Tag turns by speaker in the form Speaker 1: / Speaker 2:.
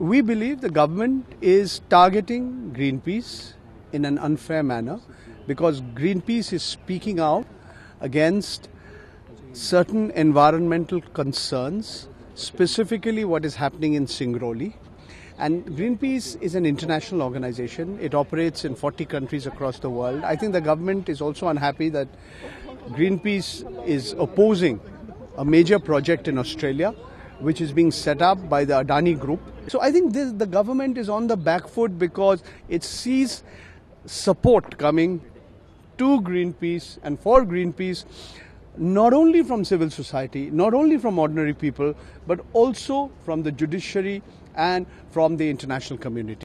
Speaker 1: We believe the government is targeting Greenpeace in an unfair manner because Greenpeace is speaking out against certain environmental concerns, specifically what is happening in Singroli. And Greenpeace is an international organization. It operates in 40 countries across the world. I think the government is also unhappy that Greenpeace is opposing a major project in Australia which is being set up by the Adani Group. So I think this, the government is on the back foot because it sees support coming to Greenpeace and for Greenpeace, not only from civil society, not only from ordinary people, but also from the judiciary and from the international community.